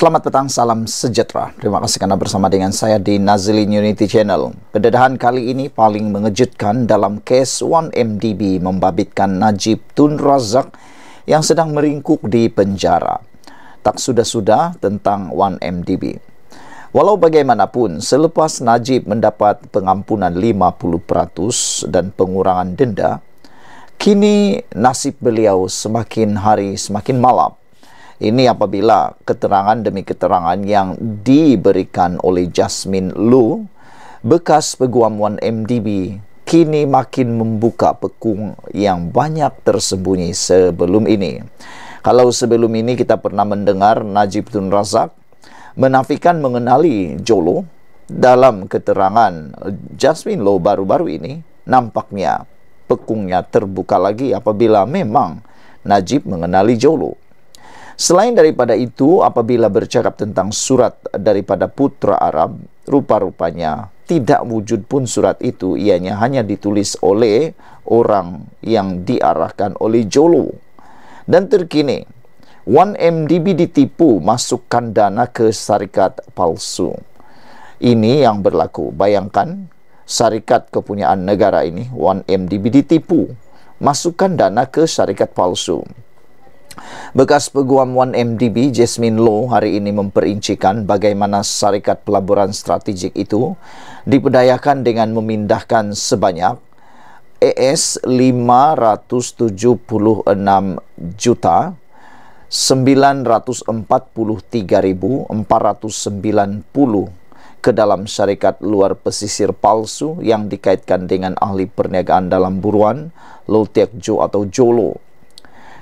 Selamat petang, salam sejahtera. Terima kasih kerana bersama dengan saya di Nazilin Unity Channel. Pendedahan kali ini paling mengejutkan dalam kes 1MDB membabitkan Najib Tun Razak yang sedang meringkuk di penjara. Tak sudah-sudah tentang 1MDB. Walau bagaimanapun, selepas Najib mendapat pengampunan 50% dan pengurangan denda, kini nasib beliau semakin hari semakin malap. Ini apabila keterangan demi keterangan yang diberikan oleh Jasmine Lu, bekas peguam 1MDB, kini makin membuka pekung yang banyak tersembunyi sebelum ini. Kalau sebelum ini kita pernah mendengar Najib Tun Razak menafikan mengenali Jolo dalam keterangan Jasmine Lu baru-baru ini, nampaknya pekungnya terbuka lagi apabila memang Najib mengenali Jolo. Selain daripada itu, apabila bercakap tentang surat daripada putra Arab, rupa-rupanya tidak wujud pun surat itu, ianya hanya ditulis oleh orang yang diarahkan oleh Jolo. Dan terkini, 1MDB ditipu masukkan dana ke syarikat palsu. Ini yang berlaku. Bayangkan syarikat kepunyaan negara ini, 1MDB ditipu masukkan dana ke syarikat palsu. Bekas peguam 1MDB Jasmine Low hari ini memperincikan bagaimana syarikat pelaburan strategik itu dipedayakan dengan memindahkan sebanyak ES 576 juta 943.490 ke dalam syarikat luar pesisir palsu yang dikaitkan dengan ahli perniagaan dalam buruan Lotek Jo atau Jolo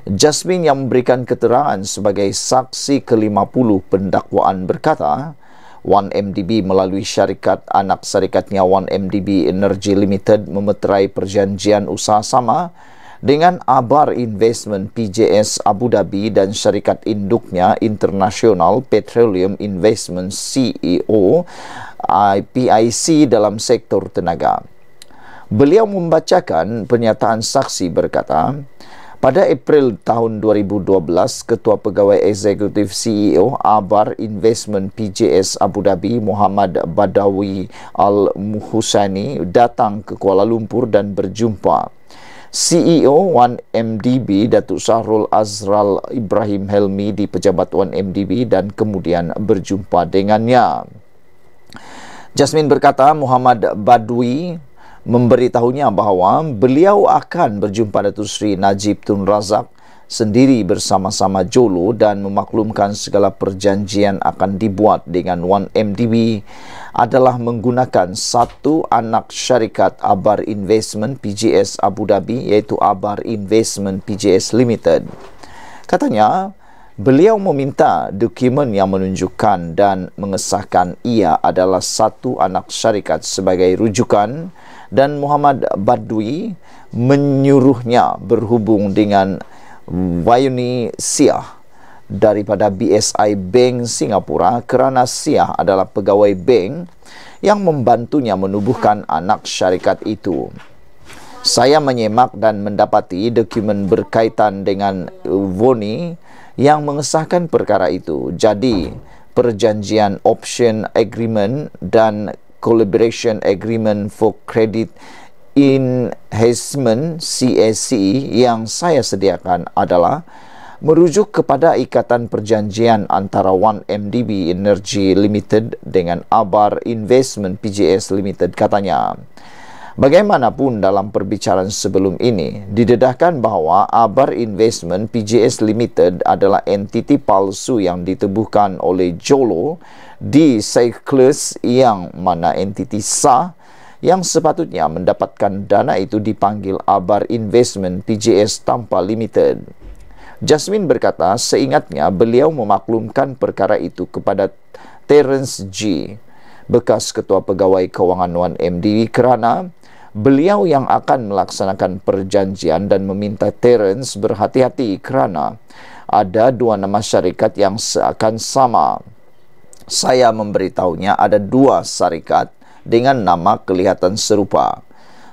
Jasmine yang memberikan keterangan sebagai saksi ke-50 pendakwaan berkata, 1MDB melalui syarikat anak syarikatnya 1MDB Energy Limited memeterai perjanjian usaha sama dengan Abar Investment PJS Abu Dhabi dan syarikat induknya International Petroleum Investment CEO IPIC dalam sektor tenaga. Beliau membacakan pernyataan saksi berkata, pada April tahun 2012, Ketua Pegawai Eksekutif CEO Abar Investment PJS Abu Dhabi Muhammad Badawi Al Muhusani datang ke Kuala Lumpur dan berjumpa CEO 1MDB Datuk Syahrul Azral Ibrahim Helmi di pejabat 1MDB dan kemudian berjumpa dengannya. Jasmine berkata Muhammad Badwi memberitahunya bahawa beliau akan berjumpa Datuk Seri Najib Tun Razak sendiri bersama-sama Jolo dan memaklumkan segala perjanjian akan dibuat dengan 1MDB adalah menggunakan satu anak syarikat Abar Investment PJS Abu Dhabi iaitu Abar Investment PJS Limited. Katanya, beliau meminta dokumen yang menunjukkan dan mengesahkan ia adalah satu anak syarikat sebagai rujukan dan Muhammad Badwi menyuruhnya berhubung dengan Wayuni Siah daripada BSI Bank Singapura kerana Siah adalah pegawai bank yang membantunya menubuhkan anak syarikat itu. Saya menyemak dan mendapati dokumen berkaitan dengan Woni yang mengesahkan perkara itu. Jadi, perjanjian option agreement dan collaboration agreement for credit enhancement CSC e, yang saya sediakan adalah merujuk kepada ikatan perjanjian antara 1MDB Energy Limited dengan Abar Investment PJS Limited katanya. Bagaimanapun dalam perbicaraan sebelum ini, didedahkan bahawa Abar Investment PJS Limited adalah entiti palsu yang ditubuhkan oleh Jolo di Cyclus yang mana entiti sah yang sepatutnya mendapatkan dana itu dipanggil Abar Investment PJS Tampa Limited. Jasmine berkata seingatnya beliau memaklumkan perkara itu kepada Terence G, bekas ketua pegawai kewangan 1MDB kerana beliau yang akan melaksanakan perjanjian dan meminta Terence berhati-hati kerana ada dua nama syarikat yang seakan sama saya memberitahunya ada dua syarikat dengan nama kelihatan serupa.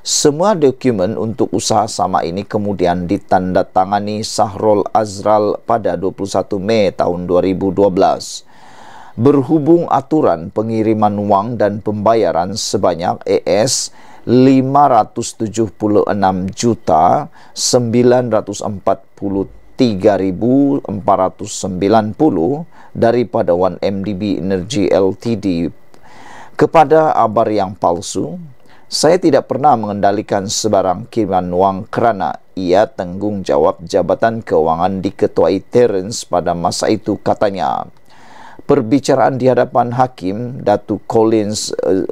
Semua dokumen untuk usaha sama ini kemudian ditandatangani Sahrol Azral pada 21 Mei tahun 2012. Berhubung aturan pengiriman uang dan pembayaran sebanyak ES 576 juta 3490 daripada 1MDB Energy LTD kepada abar yang palsu saya tidak pernah mengendalikan sebarang kiriman wang kerana ia tanggungjawab Jabatan Keuangan diketuai Terence pada masa itu katanya. Perbicaraan di hadapan Hakim Datu Collins uh,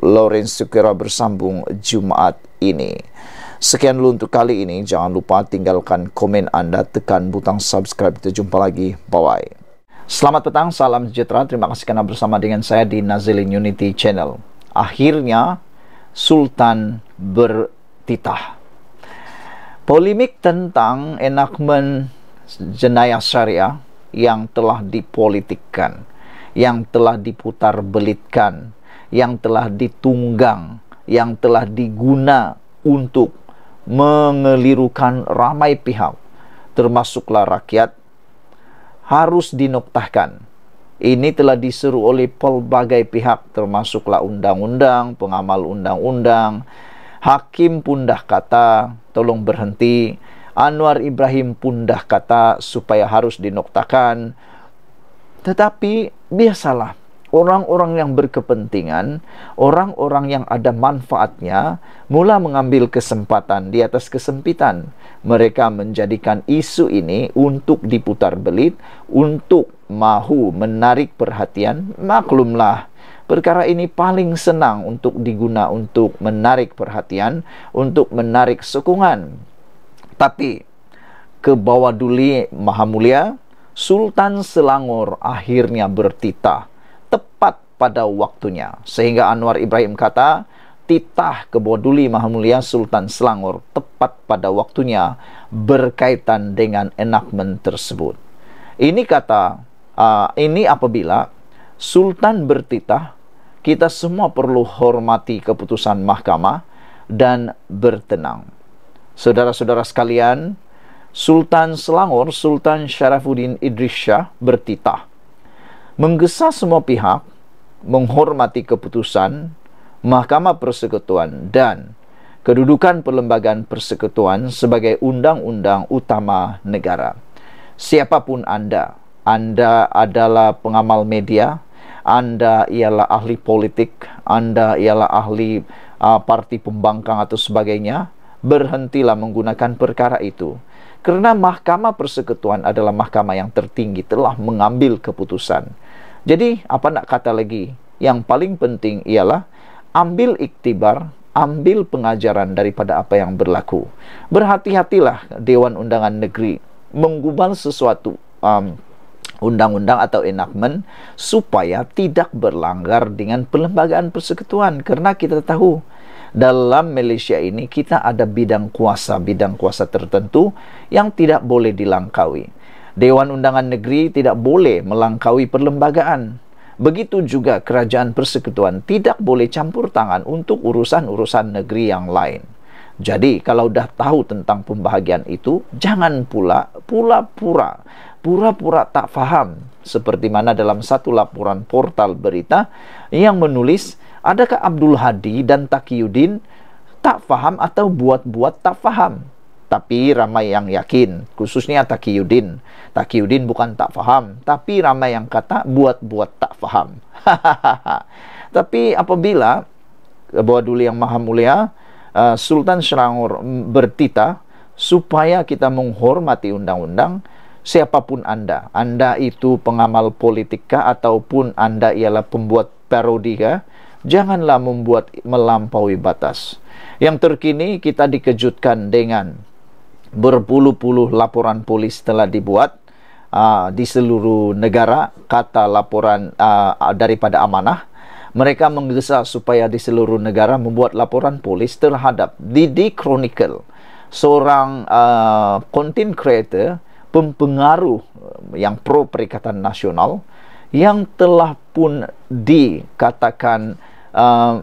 Lawrence Sukera bersambung Jumaat ini. Sekian dulu untuk kali ini. Jangan lupa tinggalkan komen anda, tekan butang subscribe. Kita jumpa lagi. Bye-bye. Selamat petang, salam sejahtera. Terima kasih kerana bersama dengan saya di Nazilin Unity Channel. Akhirnya, Sultan bertitah. Polemik tentang enakmen jenayah syariah yang telah dipolitikkan, yang telah diputar belitkan, yang telah ditunggang, yang telah diguna untuk mengelirukan ramai pihak termasuklah rakyat harus dinoktahkan ini telah diseru oleh pelbagai pihak termasuklah undang-undang, pengamal undang-undang, hakim pun dah kata tolong berhenti, Anwar Ibrahim pun dah kata supaya harus dinoktahkan. Tetapi biasalah orang-orang yang berkepentingan, orang-orang yang ada manfaatnya, mula mengambil kesempatan di atas kesempitan. Mereka menjadikan isu ini untuk diputar belit, untuk mahu menarik perhatian, maklumlah Perkara ini paling senang untuk diguna untuk menarik perhatian, untuk menarik sokongan. Tapi ke bawah duli Maha Sultan Selangor akhirnya bertitah tepat pada waktunya. Sehingga Anwar Ibrahim kata, titah keboduli Maha Mulia Sultan Selangor tepat pada waktunya berkaitan dengan enakmen tersebut. Ini kata, uh, ini apabila Sultan bertitah, kita semua perlu hormati keputusan mahkamah dan bertenang. Saudara-saudara sekalian, Sultan Selangor, Sultan Syarafuddin Idris Shah bertitah menggesa semua pihak menghormati keputusan Mahkamah Persekutuan dan kedudukan perlembagaan persekutuan sebagai undang-undang utama negara. Siapapun Anda, Anda adalah pengamal media, Anda ialah ahli politik, Anda ialah ahli uh, parti pembangkang atau sebagainya, berhentilah menggunakan perkara itu. Kerana mahkamah persekutuan adalah mahkamah yang tertinggi telah mengambil keputusan. Jadi, apa nak kata lagi? Yang paling penting ialah ambil iktibar, ambil pengajaran daripada apa yang berlaku. Berhati-hatilah Dewan Undangan Negeri menggubal sesuatu um, undang-undang atau enakmen supaya tidak berlanggar dengan perlembagaan persekutuan. Kerana kita tahu, dalam Malaysia ini kita ada bidang kuasa, bidang kuasa tertentu yang tidak boleh dilangkaui. Dewan Undangan Negeri tidak boleh melangkaui perlembagaan. Begitu juga kerajaan persekutuan tidak boleh campur tangan untuk urusan-urusan negeri yang lain. Jadi kalau dah tahu tentang pembahagian itu, jangan pula pula-pura, pura-pura tak faham seperti mana dalam satu laporan portal berita yang menulis adakah Abdul Hadi dan Takiyuddin tak faham atau buat-buat tak faham? Tapi ramai yang yakin, khususnya Takiyuddin. Takiyuddin bukan tak faham, tapi ramai yang kata buat-buat tak faham. tapi apabila Buat dulu yang maha mulia uh, Sultan Serangor bertita Supaya kita menghormati undang-undang Siapapun anda Anda itu pengamal politika Ataupun anda ialah pembuat parodika kah janganlah membuat melampaui batas. Yang terkini kita dikejutkan dengan berpuluh-puluh laporan polis telah dibuat uh, di seluruh negara kata laporan uh, daripada amanah mereka menggesa supaya di seluruh negara membuat laporan polis terhadap Didi Chronicle seorang uh, content creator pempengaruh yang pro perikatan nasional yang telah pun dikatakan uh,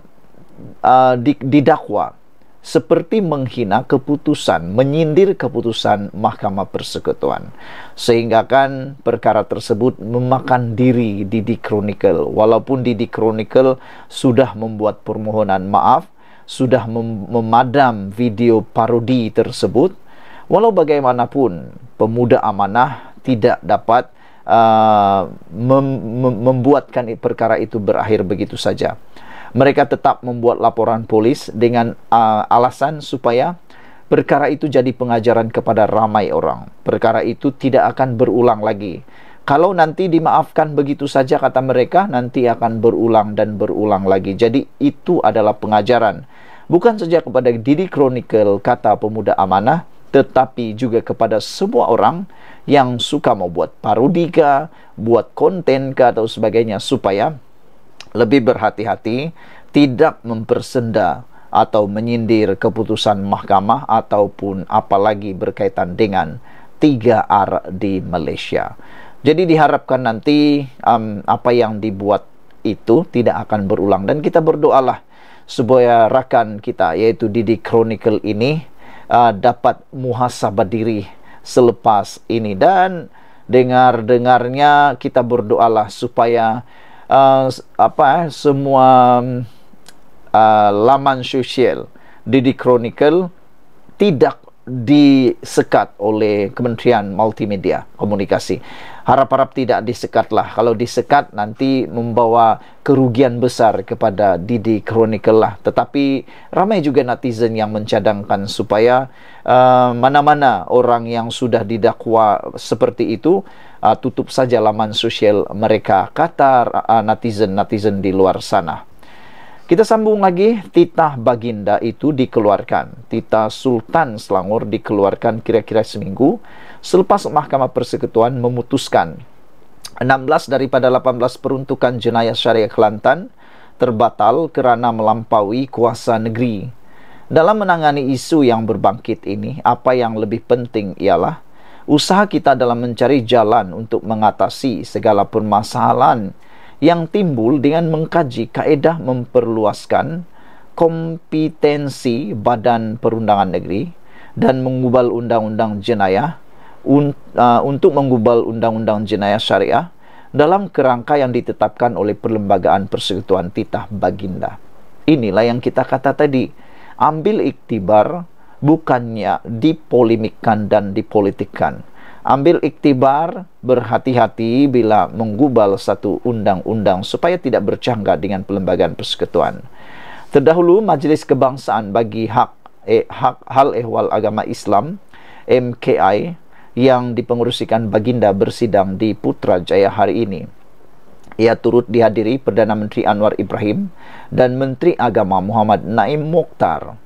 didakwa seperti menghina keputusan, menyindir keputusan Mahkamah Persekutuan. Sehingga kan perkara tersebut memakan diri Didi Chronicle. Walaupun Didi Chronicle sudah membuat permohonan maaf, sudah mem memadam video parodi tersebut, walau bagaimanapun pemuda amanah tidak dapat uh, mem membuatkan perkara itu berakhir begitu saja mereka tetap membuat laporan polis dengan uh, alasan supaya perkara itu jadi pengajaran kepada ramai orang. Perkara itu tidak akan berulang lagi. Kalau nanti dimaafkan begitu saja kata mereka, nanti akan berulang dan berulang lagi. Jadi itu adalah pengajaran. Bukan saja kepada diri Chronicle kata pemuda amanah, tetapi juga kepada semua orang yang suka mau buat parodika, buat konten atau sebagainya supaya lebih berhati-hati tidak mempersenda atau menyindir keputusan mahkamah ataupun apalagi berkaitan dengan 3R di Malaysia. Jadi diharapkan nanti um, apa yang dibuat itu tidak akan berulang dan kita berdoalah supaya rakan kita yaitu Didi Chronicle ini uh, dapat muhasabah diri selepas ini dan dengar-dengarnya kita berdoalah supaya uh, apa eh, semua mm, uh, laman sosial Didi Chronicle tidak disekat oleh Kementerian Multimedia Komunikasi. Harap-harap tidak disekatlah. Kalau disekat nanti membawa kerugian besar kepada Didi Chronicle lah. Tetapi ramai juga netizen yang mencadangkan supaya uh, mana-mana uh, orang yang sudah didakwa seperti itu uh, tutup saja laman sosial mereka kata ah, netizen-netizen uh, di luar sana. Kita sambung lagi, titah baginda itu dikeluarkan. Titah Sultan Selangor dikeluarkan kira-kira seminggu selepas Mahkamah Persekutuan memutuskan 16 daripada 18 peruntukan jenayah syariah Kelantan terbatal kerana melampaui kuasa negeri. Dalam menangani isu yang berbangkit ini, apa yang lebih penting ialah usaha kita dalam mencari jalan untuk mengatasi segala permasalahan yang timbul dengan mengkaji kaedah memperluaskan kompetensi badan perundangan negeri dan mengubal undang-undang jenayah un, uh, untuk mengubal undang-undang jenayah syariah dalam kerangka yang ditetapkan oleh perlembagaan persekutuan titah baginda inilah yang kita kata tadi ambil iktibar bukannya dipolemikkan dan dipolitikan. Ambil iktibar, berhati-hati bila menggubal satu undang-undang supaya tidak bercanggah dengan pelembagaan persekutuan. Terdahulu Majlis Kebangsaan bagi Hak, eh, Hak Hal Ehwal Agama Islam MKI yang dipengurusikan Baginda bersidang di Putrajaya hari ini. Ia turut dihadiri Perdana Menteri Anwar Ibrahim dan Menteri Agama Muhammad Naim Mokhtar.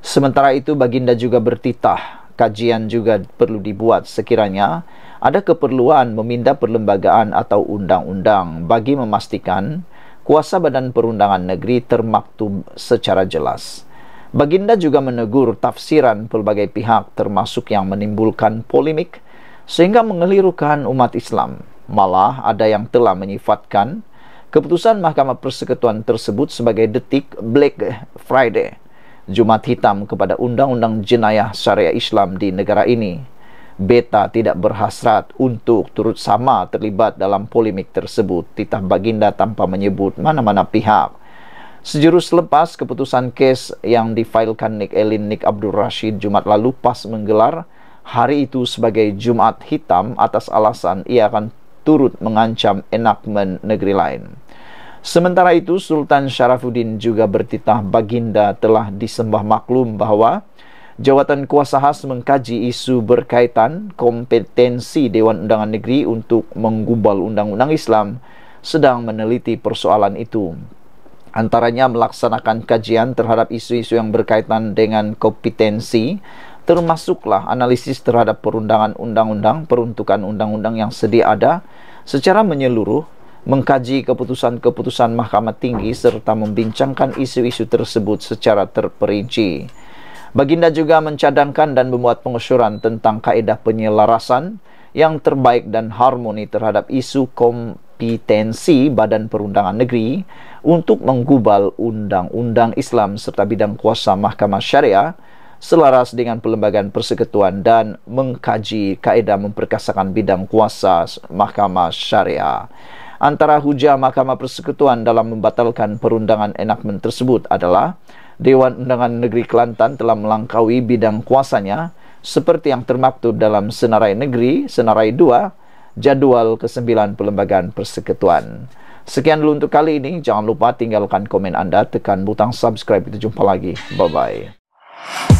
Sementara itu baginda juga bertitah kajian juga perlu dibuat sekiranya ada keperluan meminda perlembagaan atau undang-undang bagi memastikan kuasa badan perundangan negeri termaktub secara jelas. Baginda juga menegur tafsiran pelbagai pihak termasuk yang menimbulkan polemik sehingga mengelirukan umat Islam. Malah ada yang telah menyifatkan keputusan Mahkamah Persekutuan tersebut sebagai detik Black Friday. Jumat Hitam kepada undang-undang jenayah syariah Islam di negara ini. Beta tidak berhasrat untuk turut sama terlibat dalam polemik tersebut, titah baginda tanpa menyebut mana-mana pihak. Sejurus lepas keputusan kes yang difailkan Nick Elin Nick Abdul Rashid Jumat lalu pas menggelar hari itu sebagai Jumat Hitam atas alasan ia akan turut mengancam enakmen negeri lain. Sementara itu Sultan Syarafuddin juga bertitah baginda telah disembah maklum bahawa Jawatan Kuasa Khas mengkaji isu berkaitan kompetensi Dewan Undangan Negeri untuk menggubal Undang-Undang Islam sedang meneliti persoalan itu. Antaranya melaksanakan kajian terhadap isu-isu yang berkaitan dengan kompetensi termasuklah analisis terhadap perundangan undang-undang, peruntukan undang-undang yang sedia ada secara menyeluruh mengkaji keputusan-keputusan Mahkamah Tinggi serta membincangkan isu-isu tersebut secara terperinci. Baginda juga mencadangkan dan membuat pengusuran tentang kaedah penyelarasan yang terbaik dan harmoni terhadap isu kompetensi Badan Perundangan Negeri untuk menggubal Undang-Undang Islam serta bidang kuasa Mahkamah Syariah selaras dengan Perlembagaan Persekutuan dan mengkaji kaedah memperkasakan bidang kuasa Mahkamah Syariah antara hujah Mahkamah Persekutuan dalam membatalkan perundangan enakmen tersebut adalah Dewan Undangan Negeri Kelantan telah melangkaui bidang kuasanya seperti yang termaktub dalam Senarai Negeri, Senarai 2, Jadual ke-9 Perlembagaan Persekutuan. Sekian dulu untuk kali ini. Jangan lupa tinggalkan komen anda, tekan butang subscribe. Kita jumpa lagi. Bye-bye.